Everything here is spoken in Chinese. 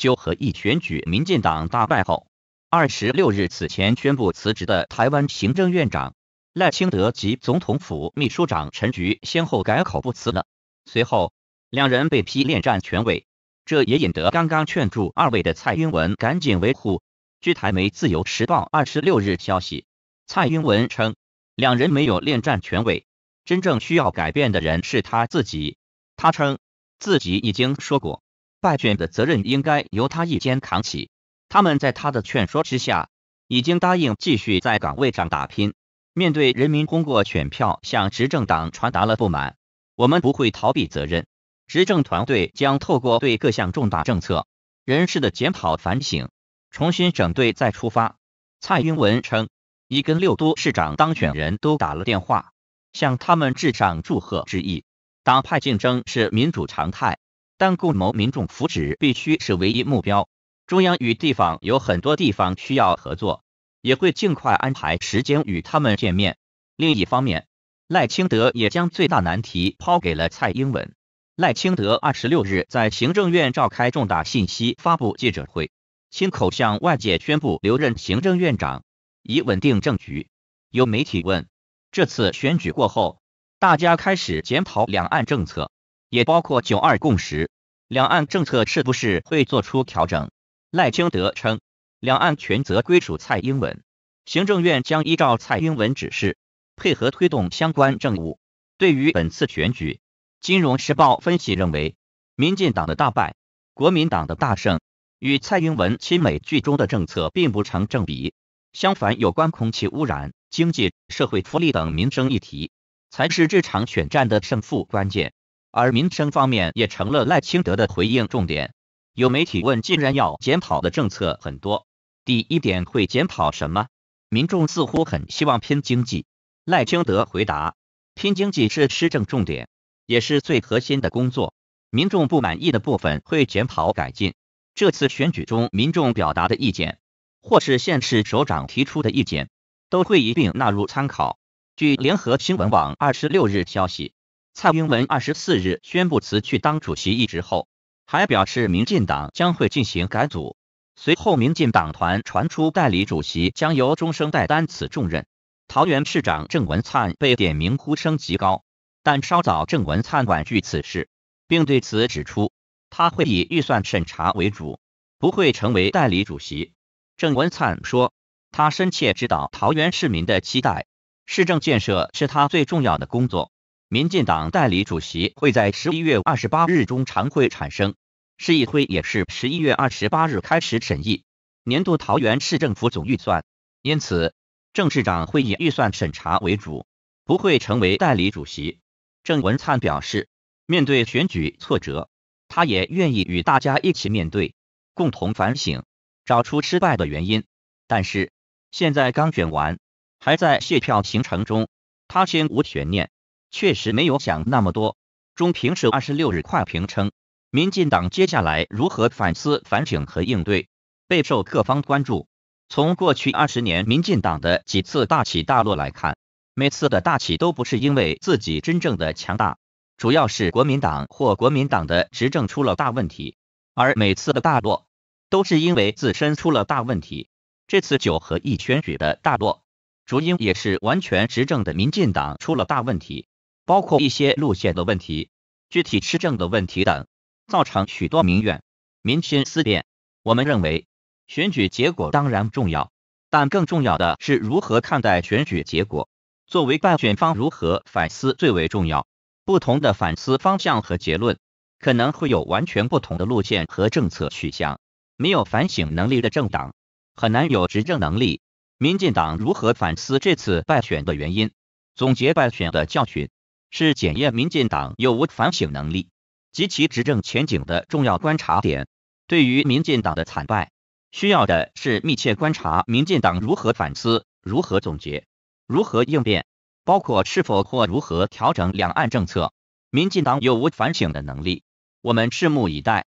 就和议选举，民进党大败后，二十六日此前宣布辞职的台湾行政院长赖清德及总统府秘书长陈菊先后改口不辞了。随后，两人被批恋战权位，这也引得刚刚劝住二位的蔡英文赶紧维护。据台媒《自由时报》二十六日消息，蔡英文称两人没有恋战权位，真正需要改变的人是他自己。他称自己已经说过。败犬的责任应该由他一肩扛起。他们在他的劝说之下，已经答应继续在岗位上打拼。面对人民通过选票向执政党传达了不满，我们不会逃避责任。执政团队将透过对各项重大政策、人事的检讨反省，重新整队再出发。蔡英文称，已跟六都市长当选人都打了电话，向他们致上祝贺之意。党派竞争是民主常态。但共谋民众福祉必须是唯一目标。中央与地方有很多地方需要合作，也会尽快安排时间与他们见面。另一方面，赖清德也将最大难题抛给了蔡英文。赖清德二十六日在行政院召开重大信息发布记者会，亲口向外界宣布留任行政院长，以稳定政局。有媒体问：“这次选举过后，大家开始检讨两岸政策？”也包括九二共识，两岸政策是不是会做出调整？赖清德称，两岸权责归属蔡英文，行政院将依照蔡英文指示，配合推动相关政务。对于本次选举，金融时报分析认为，民进党的大败，国民党的大胜，与蔡英文亲美剧中的政策并不成正比。相反，有关空气污染、经济社会福利等民生议题，才是这场选战的胜负关键。而民生方面也成了赖清德的回应重点。有媒体问：“既然要检讨的政策很多，第一点会检讨什么？”民众似乎很希望拼经济。赖清德回答：“拼经济是施政重点，也是最核心的工作。民众不满意的部分会检讨改进。这次选举中，民众表达的意见，或是县市首长提出的意见，都会一并纳入参考。”据联合新闻网二十六日消息。蔡英文二十四日宣布辞去当主席一职后，还表示民进党将会进行改组。随后，民进党团传出代理主席将由钟声代担此重任。桃园市长郑文灿被点名呼声极高，但稍早郑文灿婉拒此事，并对此指出，他会以预算审查为主，不会成为代理主席。郑文灿说，他深切知道桃园市民的期待，市政建设是他最重要的工作。民进党代理主席会在十一月二十八日中常会产生，市议会也是十一月二十八日开始审议年度桃园市政府总预算，因此郑市长会以预算审查为主，不会成为代理主席。郑文灿表示，面对选举挫折，他也愿意与大家一起面对，共同反省，找出失败的原因。但是现在刚卷完，还在谢票行程中，他先无悬念。确实没有想那么多。中评社二十六日快评称，民进党接下来如何反思、反省和应对，备受各方关注。从过去二十年民进党的几次大起大落来看，每次的大起都不是因为自己真正的强大，主要是国民党或国民党的执政出了大问题；而每次的大落，都是因为自身出了大问题。这次九合一选举的大落，主因也是完全执政的民进党出了大问题。包括一些路线的问题、具体施政的问题等，造成许多民怨、民心思变。我们认为，选举结果当然重要，但更重要的是如何看待选举结果。作为败选方，如何反思最为重要。不同的反思方向和结论，可能会有完全不同的路线和政策取向。没有反省能力的政党，很难有执政能力。民进党如何反思这次败选的原因，总结败选的教训？是检验民进党有无反省能力及其执政前景的重要观察点。对于民进党的惨败，需要的是密切观察民进党如何反思、如何总结、如何应变，包括是否或如何调整两岸政策。民进党有无反省的能力，我们拭目以待。